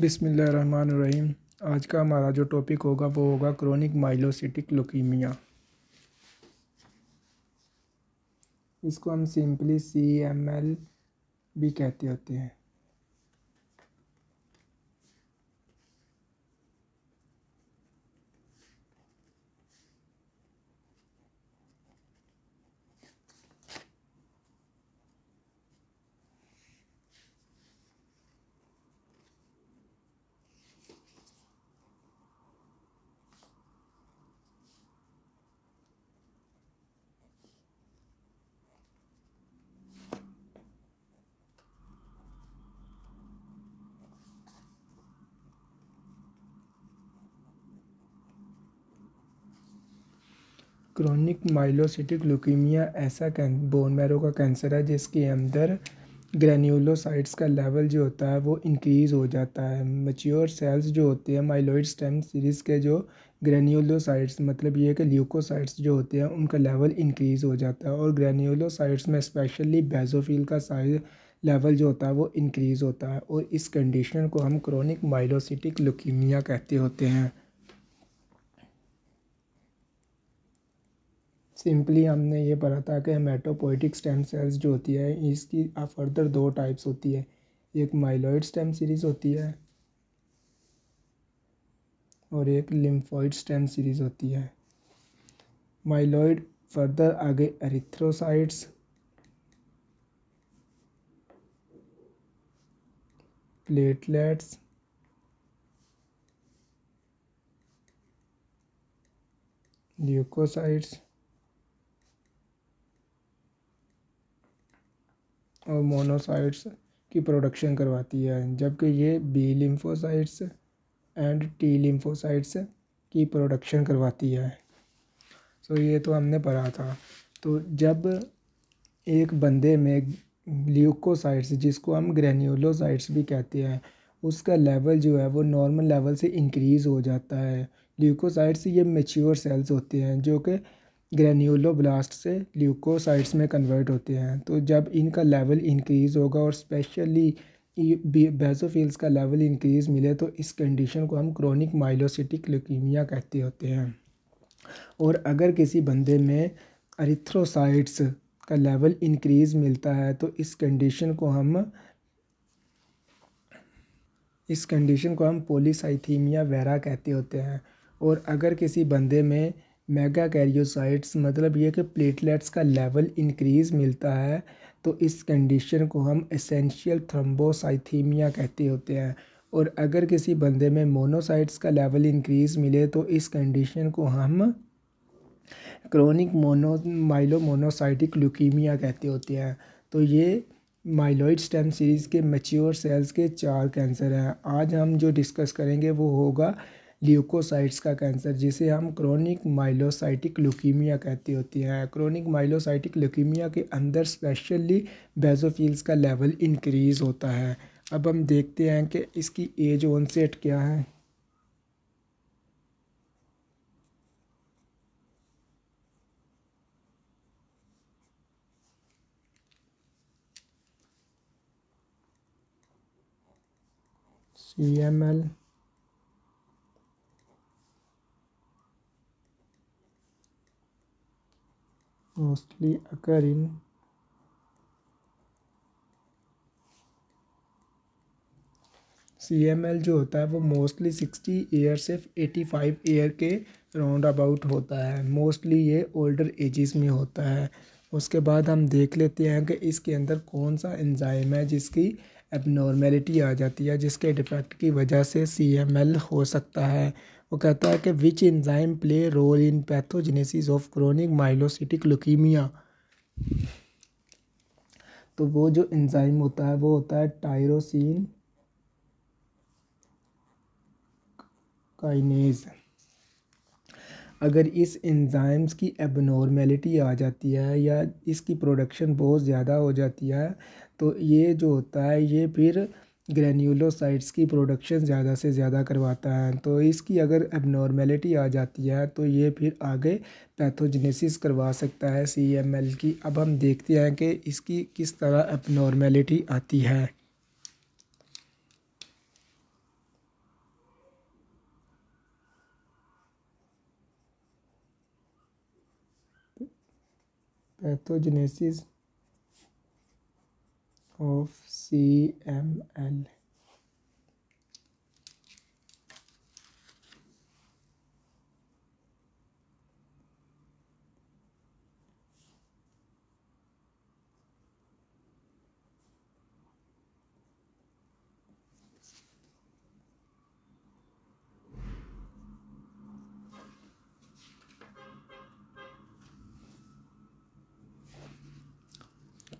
बिसमीम आज का हमारा जो टॉपिक होगा वो होगा क्रोनिक माइलोसिटिक लुकीमिया इसको हम सिंपली सी एम एल भी कहते होते हैं क्रॉनिक माइलोसिटिक लुकीमिया ऐसा कैं बोन मैरो का कैंसर है जिसके अंदर ग्रेन्यूलोसाइट्स का लेवल जो होता है वो इंक्रीज़ हो जाता है मच्योर सेल्स जो होते हैं माइलोइड स्टेम सीरीज़ के जो ग्रेन्यूलोसाइट्स मतलब ये कि ल्यूकोसाइट्स जो होते हैं उनका लेवल इंक्रीज़ हो जाता है और ग्रेन्यूलोसाइट्स में स्पेशली बेजोफील का साइज लेवल जो होता है वो इंक्रीज़ होता है और इस कंडीशन को हम क्रोनिक माइलोसिटिक लुकीमिया कहते होते हैं सिंपली हमने ये पढ़ा था कि हेमेटोपोइटिक स्टेम सेल्स जो होती है इसकी फर्दर दो टाइप्स होती है एक माइलॉइड स्टेम सीरीज़ होती है और एक लिम्फॉइड स्टेम सीरीज़ होती है माइलॉइड फर्दर आगे एरिथ्रोसाइट्स प्लेटलेट्स ल्यूकोसाइट्स और मोनोसाइट्स की प्रोडक्शन करवाती है जबकि ये B lymphocytes and T lymphocytes की प्रोडक्शन करवाती है सो ये तो हमने पढ़ा था तो जब एक बंदे में ल्यूकोसाइट्स जिसको हम ग्रेन्यूलोसाइट्स भी कहते हैं उसका लेवल जो है वो नॉर्मल लेवल से इंक्रीज़ हो जाता है ल्यूकोसाइट्स ये मेच्योर सेल्स होते हैं जो कि ग्रेन्यूलोब्लास्ट से ल्यूकोसाइट्स में कन्वर्ट होते हैं तो जब इनका लेवल इंक्रीज़ होगा और स्पेशली बेजोफील्स का लेवल इंक्रीज़ मिले तो इस कंडीशन को हम क्रोनिक माइलोसिटिक ल्यूकीमिया कहते होते हैं और अगर किसी बंदे में अरिथ्रोसाइट्स का लेवल इंक्रीज़ मिलता है तो इस कंडीशन को हम इस कंडीशन को हम पोलीसाइथीमिया वेरा कहते होते हैं और अगर किसी बंदे में मेगा कैरियोसाइट्स मतलब ये कि प्लेटलेट्स का लेवल इंक्रीज मिलता है तो इस कंडीशन को हम एसेंशियल थ्रम्बोसाइथीमिया कहते होते हैं और अगर किसी बंदे में मोनोसाइट्स का लेवल इंक्रीज मिले तो इस कंडीशन को हम क्रोनिक मोनो माइलोमोनोसाइटिक ल्यूकीमिया कहते होते हैं तो ये माइलोइड स्टेम सीरीज़ के मच्योर सेल्स के चार कैंसर हैं आज हम जो डिस्कस करेंगे वो होगा ल्यूकोसाइट्स का कैंसर जिसे हम क्रोनिक माइलोसाइटिक लुकीमिया कहते होते हैं क्रोनिक माइलोसाइटिक लुकीमिया के अंदर स्पेशली बेजोफील्स का लेवल इंक्रीज़ होता है अब हम देखते हैं कि इसकी एज ऑनसेट क्या है C M L mostly occur in C M L जो होता है वो मोस्टली सिक्सटी ईयर से एटी फाइव ईयर के राउंड अबाउट होता है मोस्टली ये ओल्डर एजेस में होता है उसके बाद हम देख लेते हैं कि इसके अंदर कौन सा एंजाइम है जिसकी एबनॉर्मेलिटी आ जाती है जिसके डिफेक्ट की वजह से सी एम एल हो सकता है वो कहता है कि which enzyme play role in pathogenesis of chronic myelocytic leukaemia तो वो जो इंजाइम होता है वो होता है टायरोसिन काइनेज अगर इस एंजाइम्स की एबनॉर्मेलिटी आ जाती है या इसकी प्रोडक्शन बहुत ज़्यादा हो जाती है तो ये जो होता है ये फिर ग्रैन्यूलोसाइट्स की प्रोडक्शन ज़्यादा से ज़्यादा करवाता है तो इसकी अगर एबनॉर्मेलिटी आ जाती है तो ये फिर आगे पैथोजेनेसिस करवा सकता है सीएमएल की अब हम देखते हैं कि इसकी किस तरह एबनॉर्मेलिटी आती है pathogenesis of CML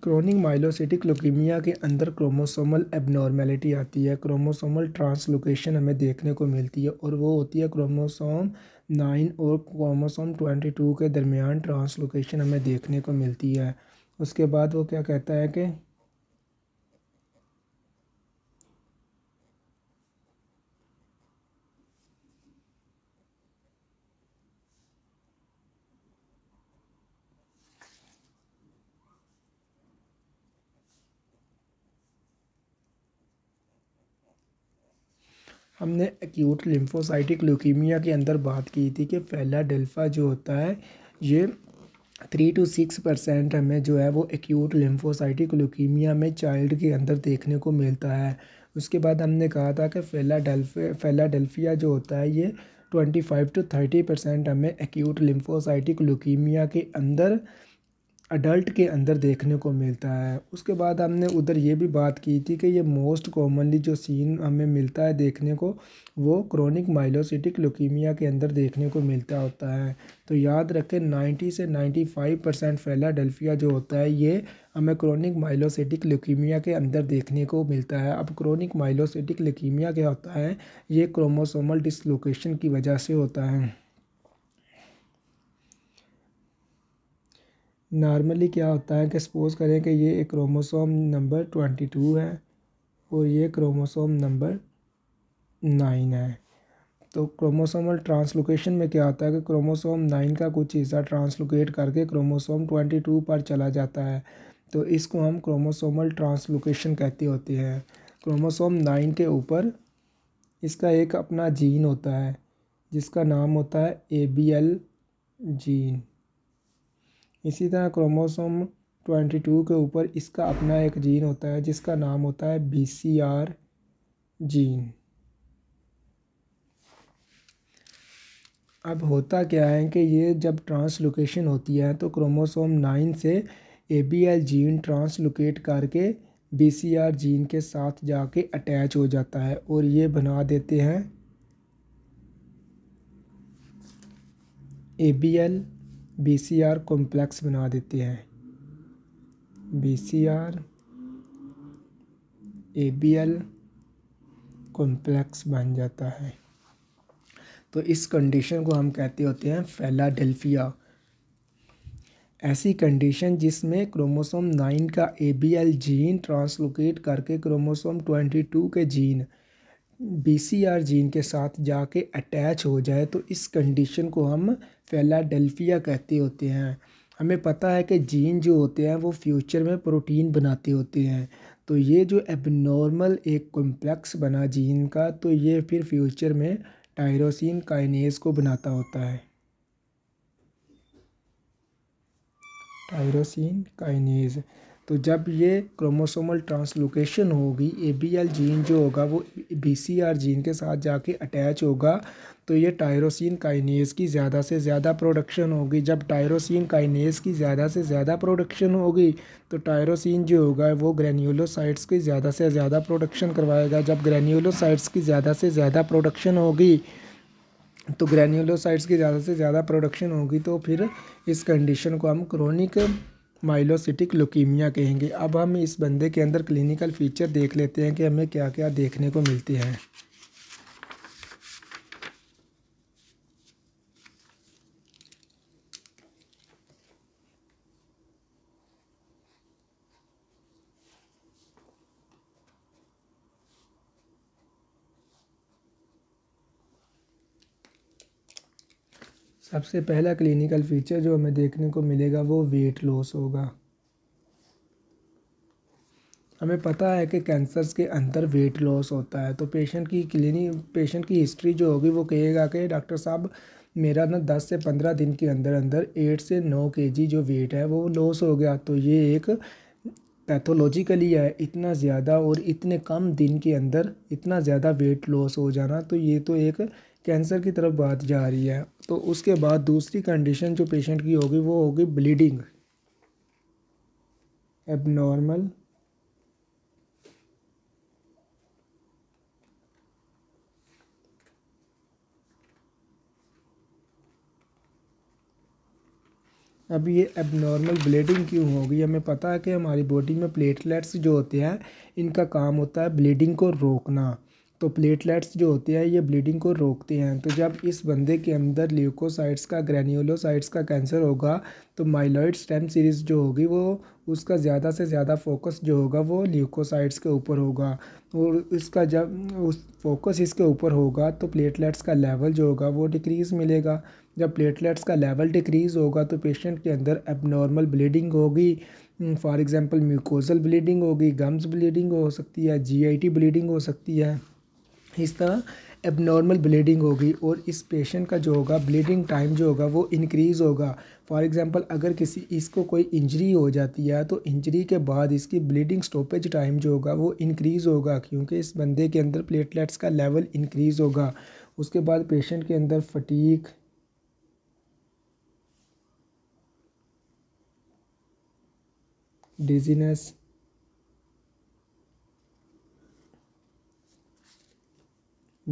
chronic myelocytic leukaemia के अंदर क्रोमोसोमल एबनॉर्मेलिटी आती है क्रोमोसोमल ट्रांसलोकेशन हमें देखने को मिलती है और वो होती है क्रोमोसोम नाइन और क्रोमोसोम ट्वेंटी टू के दरमियान ट्रांसलोकेशन हमें देखने को मिलती है उसके बाद वो क्या कहता है कि हमने एक्यूट लिम्फोसाइटिक ल्यूकीमिया के अंदर बात की थी कि डेल्फा जो होता है ये थ्री टू सिक्स परसेंट हमें जो है वो एक्यूट लिम्फोसाइटिक ल्यूकीमिया में चाइल्ड के अंदर देखने को मिलता है उसके बाद हमने कहा था कि फैला फेलाडेल्फिया जो होता है ये twenty five to thirty percent हमें एक्यूट लिम्फोसाइटिक ल्यूकीमिया के अंदर अडल्ट के अंदर देखने को मिलता है उसके बाद हमने उधर ये भी बात की थी कि ये मोस्ट कॉमनली जो सीन हमें मिलता है देखने को वो क्रोनिक माइलोसिटिक लुकीमिया के अंदर देखने को मिलता होता है तो याद रखें 90 से 95 परसेंट फैला फेलाडेल्फिया जो होता है ये हमें क्रोनिक माइलोसिटिक लुकीमिया के अंदर देखने को मिलता है अब क्रोनिक माइलोसिटिक लुकीमिया क्या होता है ये क्रोमोसोमल डिसलोकेशन की वजह से होता है नॉर्मली क्या होता है कि सपोज़ करें कि ये क्रोमोसोम नंबर ट्वेंटी टू है और ये क्रोमोसोम नंबर नाइन है तो क्रोमोसोमल ट्रांसलोकेशन में क्या होता है कि क्रोमोसोम नाइन का कुछ हिस्सा ट्रांसलोकेट करके क्रोमोसोम ट्वेंटी टू पर चला जाता है तो इसको हम क्रोमोसोमल ट्रांसलोकेशन कहते होते हैं क्रोमोसोम नाइन के ऊपर इसका एक अपना जीन होता है जिसका नाम होता है ए बी एल जीन इसी तरह क्रोमोसोम 22 के ऊपर इसका अपना एक जीन होता है जिसका नाम होता है बी सी आर जीन अब होता क्या है कि ये जब ट्रांसलोकेशन होती है तो क्रोमोसोम नाइन से A B L gene translocate करके बी सी आर जीन के साथ जाके अटैच हो जाता है और ये बना देते हैं A B L B C R complex बना देते हैं B C R A B L complex बन जाता है तो इस कंडीशन को हम कहते होते हैं फेलाडेल्फिया ऐसी कंडीशन जिसमें क्रोमोसोम नाइन का A B L gene translocate करके क्रोमोसोम ट्वेंटी टू के जीन बीसीआर जीन के साथ जाके अटैच हो जाए तो इस कंडीशन को हम फेलाडेल्फिया कहते होते हैं हमें पता है कि जीन जो होते हैं वो फ्यूचर में प्रोटीन बनाते होते हैं तो ये जो एबनॉर्मल एक कॉम्प्लेक्स बना जीन का तो ये फिर फ्यूचर में टायरोसिन काइनेज को बनाता होता है टायरोसिन काइनेज तो जब ये क्रोमोसोमल ट्रांसलोकेशन होगी ए बी एल जीन जो होगा वो बी सी आर जीन के साथ जाके अटैच होगा तो ये टायरोसिन काइनेज की ज़्यादा से ज़्यादा प्रोडक्शन होगी जब टायरोसिन काइनेज की ज़्यादा से ज़्यादा प्रोडक्शन होगी तो टायरोसिन जो होगा वो ग्रेन्यूलोसाइट्स की ज़्यादा से ज़्यादा प्रोडक्शन करवाएगा जब ग्रेन्यूलोसाइट्स की ज़्यादा से ज़्यादा प्रोडक्शन होगी तो ग्रेन्यूलोसाइट्स की ज़्यादा से ज़्यादा प्रोडक्शन होगी तो फिर इस कंडीशन को हम क्रोनिक माइलोसिटिक लुकीमिया कहेंगे अब हम इस बंदे के अंदर क्लिनिकल फीचर देख लेते हैं कि हमें क्या क्या देखने को मिलते हैं सबसे पहला क्लिनिकल फीचर जो हमें देखने को मिलेगा वो वेट लॉस होगा हमें पता है कि कैंसर्स के अंदर वेट लॉस होता है तो पेशेंट की क्लिनिक पेशेंट की हिस्ट्री जो होगी वो कहेगा कि डॉक्टर साहब मेरा ना दस से पंद्रह दिन के अंदर अंदर एट से नौ के जी जो वेट है वो लॉस हो गया तो ये एक पैथोलॉजिकली है इतना ज़्यादा और इतने कम दिन के अंदर इतना ज़्यादा वेट लॉस हो जाना तो ये तो एक कैंसर की तरफ बात जा रही है तो उसके बाद दूसरी कंडीशन जो पेशेंट की होगी वो होगी ब्लीडिंग एबनॉर्मल अब ये एबनॉर्मल ब्लीडिंग क्यों होगी हमें पता है कि हमारी बॉडी में प्लेटलेट्स जो होते हैं इनका काम होता है ब्लीडिंग को रोकना तो प्लेटलेट्स जो होते हैं ये ब्लीडिंग को रोकते हैं तो जब इस बंदे के अंदर ल्यूकोसाइट्स का ग्रेन्यूलोसाइट्स का कैंसर होगा तो माइलॉइड स्टेम सीरीज़ जो होगी वो उसका ज़्यादा से ज़्यादा फोकस जो होगा वो ल्यूकोसाइट्स के ऊपर होगा और इसका जब उस फोकस इसके ऊपर होगा तो प्लेटलेट्स का लेवल जो होगा वो डिक्रीज़ मिलेगा जब प्लेटलेट्स का लेवल डिक्रीज़ होगा तो पेशेंट के अंदर एबनॉर्मल ब्लीडिंग होगी फॉर एग्ज़ाम्पल म्यूकोजल ब्लीडिंग होगी गम्स ब्लीडिंग हो सकती है टी ब्लीडिंग हो सकती है इस तरह एबनॉर्मल ब्लीडिंग होगी और इस पेशेंट का जो होगा ब्लीडिंग टाइम जो होगा वो इंक्रीज़ होगा फॉर एग्ज़ाम्पल अगर किसी इसको कोई इंजरी हो जाती है तो इंजरी के बाद इसकी ब्लीडिंग स्टॉपेज टाइम जो होगा वो इंक्रीज़ होगा क्योंकि इस बंदे के अंदर प्लेटलेट्स का लेवल इंक्रीज़ होगा उसके बाद पेशेंट के अंदर fatigue dizziness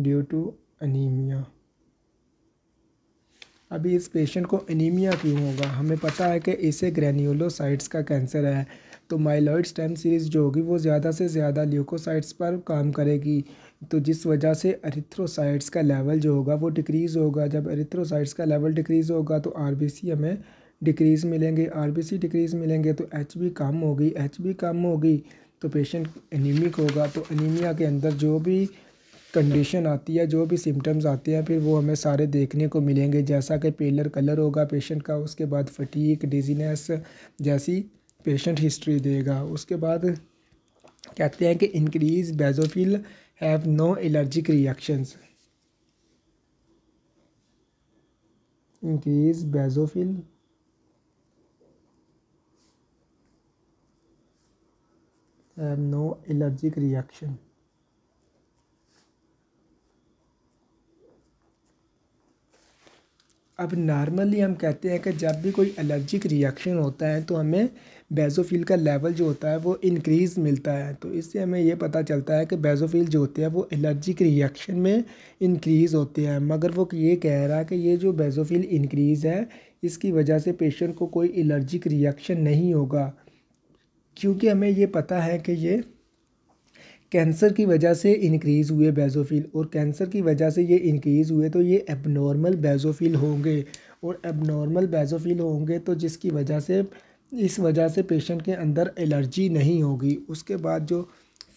due to anaemia अभी इस पेशेंट को अनीमिया क्यों होगा हमें पता है कि इसे ग्रेन्यूलोसाइट्स का कैंसर है तो माइलॉइड स्टेम सीरीज़ जो होगी वो ज़्यादा से ज़्यादा ल्यूकोसाइट्स पर काम करेगी तो जिस वजह से एरिथ्रोसाइट्स का लेवल जो होगा वो डिक्रीज़ होगा जब एरिथ्रोसाइट्स का लेवल डिक्रीज़ होगा तो आर हमें डिक्रीज़ मिलेंगे आर डिक्रीज़ मिलेंगे तो एच कम होगी एच कम होगी तो पेशेंट एनीमिक होगा तो अनिमिया के अंदर जो भी कंडीशन आती है जो भी सिम्टम्स आते हैं फिर वो हमें सारे देखने को मिलेंगे जैसा कि पेलर कलर होगा पेशेंट का उसके बाद फटीक डिजीनेस जैसी पेशेंट हिस्ट्री देगा उसके बाद कहते हैं कि increase basophil have no allergic reactions increase basophil have no allergic reaction अब नॉर्मली हम कहते हैं कि जब भी कोई एलर्जिक रिएक्शन होता है तो हमें बेजोफिल का लेवल जो होता है वो इंक्रीज़ मिलता है तो इससे हमें ये पता चलता है कि बेजोफिल जो होते हैं वो एलर्जिक रिएक्शन में इंक्रीज़ होते हैं मगर वो ये कह रहा है कि ये जो बेजोफिल इंक्रीज़ है इसकी वजह से पेशेंट को कोई एलर्जिक रिएक्शन नहीं होगा क्योंकि हमें ये पता है कि ये कैंसर की वजह से इंक्रीज़ हुए बेजोफिल और कैंसर की वजह से ये इंक्रीज़ हुए तो ये एबनॉर्मल बेजोफिल होंगे और एबनॉर्मल बेजोफिल होंगे तो जिसकी वजह से इस वजह से पेशेंट के अंदर एलर्जी नहीं होगी उसके बाद जो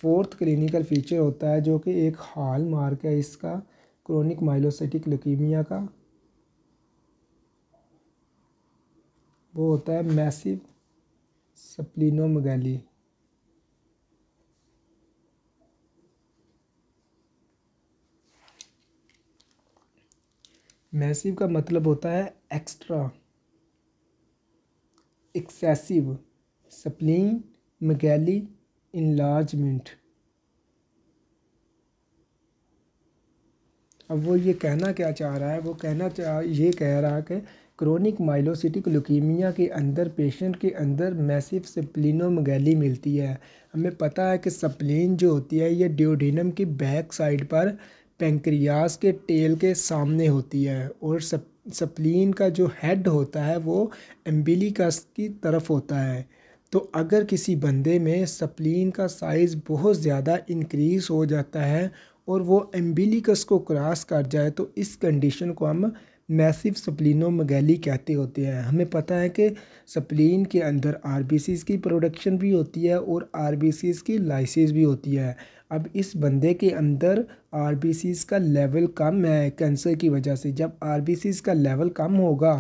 फोर्थ क्लिनिकल फीचर होता है जो कि एक हाल मार्क है इसका क्रोनिक माइलोसाइटिक लकीमिया का वो होता है मैसिव सप्लिनोमगैली मैसिव का मतलब होता है extra excessive splenomegaly enlargement अब वो ये कहना क्या चाह रहा है वो कहना चाह ये कह रहा है कि क्रोनिक माइलोसिटिक लुकीमिया के अंदर पेशेंट के अंदर मैसिव सप्लिनोमगैली मिलती है हमें पता है कि सप्लिन जो होती है ये ड्योडिनम की बैक साइड पर पेंक्रियास के टेल के सामने होती है और सप सप्लीन का जो हेड होता है वो एम्बिलिकस की तरफ होता है तो अगर किसी बंदे में सप्लीन का साइज़ बहुत ज़्यादा इंक्रीज़ हो जाता है और वो एम्बिलिकस को क्रॉस कर जाए तो इस कंडीशन को हम मैसिव सप्लिनोमेगली कहते होते हैं हमें पता है कि सप्लिन के अंदर आर की प्रोडक्शन भी होती है और आर की लाइसिस भी होती है अब इस बंदे के अंदर आर का लेवल कम है कैंसर की वजह से जब आर का लेवल कम होगा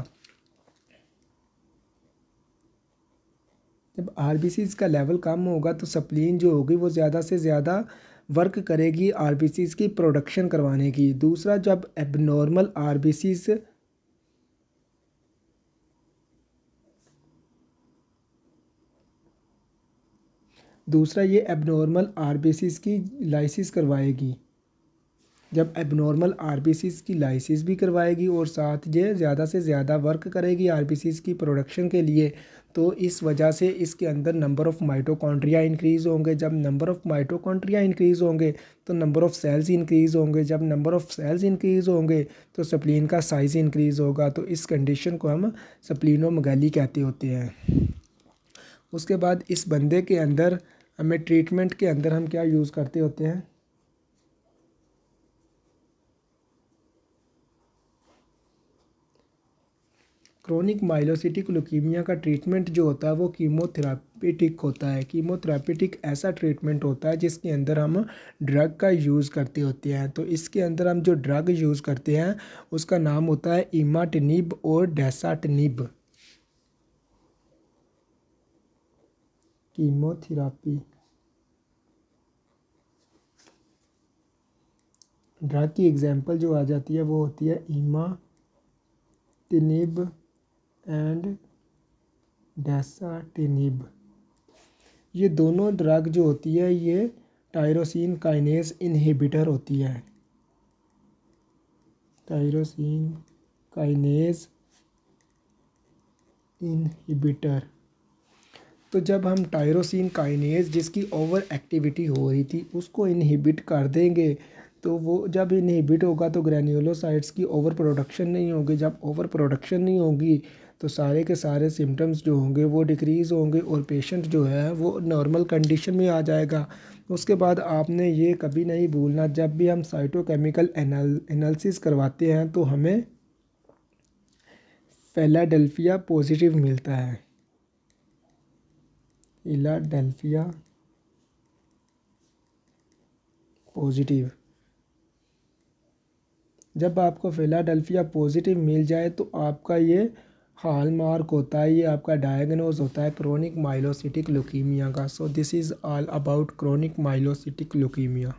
जब आर का लेवल कम होगा तो सप्लिन जो होगी वो ज़्यादा से ज़्यादा वर्क करेगी आर की प्रोडक्शन करवाने की दूसरा जब एबनॉर्मल आर दूसरा ये एबनॉर्मल आर की लाइसिस करवाएगी जब एबनॉर्मल आर की लाइसिस भी करवाएगी और साथ ये ज़्यादा से ज़्यादा वर्क करेगी आर की प्रोडक्शन के लिए तो इस वजह से इसके अंदर नंबर ऑफ़ माइटोकॉन्ड्रिया इंक्रीज़ होंगे जब नंबर ऑफ़ माइटोकॉन्ड्रिया इंक्रीज़ होंगे तो नंबर ऑफ़ सेल्स इंक्रीज़ होंगे जब नंबर ऑफ़ सेल्स इंक्रीज़ होंगे तो सप्लिन का साइज़ इंक्रीज़ होगा तो इस कंडीशन को हम मगैली कहते होते हैं उसके बाद इस बंदे के अंदर हमें ट्रीटमेंट के अंदर हम क्या यूज़ करते होते हैं क्रोनिक माइलोसिटिक लुकीमिया का ट्रीटमेंट जो होता है वो कीमोथेरापीटिक होता है कीमोथेरापीटिक ऐसा ट्रीटमेंट होता है जिसके अंदर हम ड्रग का यूज़ करते होते हैं तो इसके अंदर हम जो ड्रग यूज़ करते हैं उसका नाम होता है इमाटनिब और डेसाटनिब कीमोथेरापी ड्रग की एग्जांपल जो आ जाती है वो होती है इमा तिनिब एंड डेसाटिनिब ये दोनों ड्रग जो होती है ये टायरोसिन काइनेस इनहिबिटर होती है टायरोसिन काइनेस इनहिबिटर तो जब हम टायरोसिन काइनेस जिसकी ओवर एक्टिविटी हो रही थी उसको इनहिबिट कर देंगे तो वो जब इनहिबिट होगा तो ग्रैन्यूलोसाइट्स की ओवर प्रोडक्शन नहीं होगी जब ओवर प्रोडक्शन नहीं होगी तो सारे के सारे सिम्टम्स जो होंगे वो डिक्रीज़ होंगे और पेशेंट जो है वो नॉर्मल कंडीशन में आ जाएगा उसके बाद आपने ये कभी नहीं भूलना जब भी हम साइटोकेमिकल एनालिसिस करवाते हैं तो हमें फेलाडेल्फिया पॉजिटिव मिलता है इलाडेल्फिया पॉजिटिव जब आपको फिलाडेल्फिया पॉजिटिव मिल जाए तो आपका ये हॉलमार्क होता है ये आपका डायग्नोज होता है क्रोनिक माइलोसिटिक लुकीमिया का so this is all about chronic myelocytic leukaemia